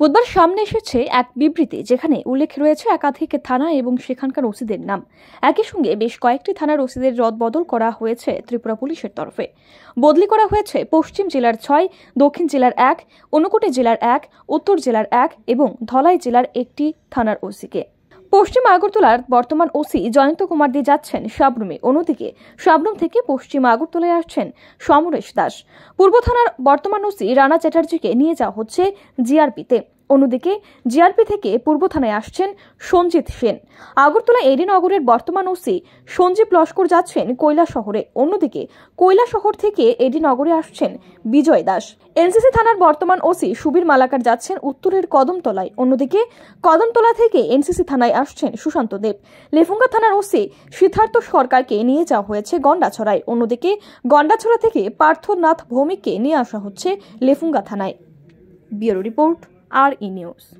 বুধবার সামনে এসেছে এক বিবৃতি যেখানে উল্লেখ রয়েছে একাধিক থানা এবং সেখানকার ওসিদের নাম একই সঙ্গে বেশ কয়েকটি থানার ওসিদের রদ বদল করা হয়েছে ত্রিপুরা পুলিশের তরফে বদলি করা হয়েছে পশ্চিম জেলার ছয় দক্ষিণ জেলার এক অনুকুটে জেলার এক উত্তর জেলার এক এবং ধলাই জেলার একটি থানার ওসিকে পশ্চিম আগরতলার বর্তমান ওসি জয়ন্ত কুমার দিয়ে যাচ্ছেন শাবরুমে অন্যদিকে শাবরুম থেকে পশ্চিম আগরতলায় আসছেন সমরেশ দাস পূর্ব থানার বর্তমান ওসি রানা চ্যাটার্জিকে নিয়ে যাওয়া হচ্ছে জিআরপিতে অন্যদিকে জিআরপি থেকে পূর্ব থানায় আসছেন সঞ্জিত সেন আগরতলা এডি নগরের বর্তমান ওসি সঞ্জীব লস্কর যাচ্ছেন কৈলা শহরে অন্যদিকে কৈলা শহর থেকে এডি নগরে আসছেন বিজয় দাস এনসিসি থানার বর্তমান ওসি সুবীর মালাকার যাচ্ছেন উত্তরের কদমতলায় অন্যদিকে কদমতলা থেকে এনসিসি থানায় আসছেন সুশান্ত দেব লেফুঙ্গা থানার ওসি সিদ্ধার্থ সরকারকে নিয়ে যাওয়া হয়েছে গন্ডাছড়ায় অন্যদিকে গন্ডাছড়া থেকে পার্থনাথ ভৌমিককে নিয়ে আসা হচ্ছে লেফুঙ্গা থানায় bureau report are in use.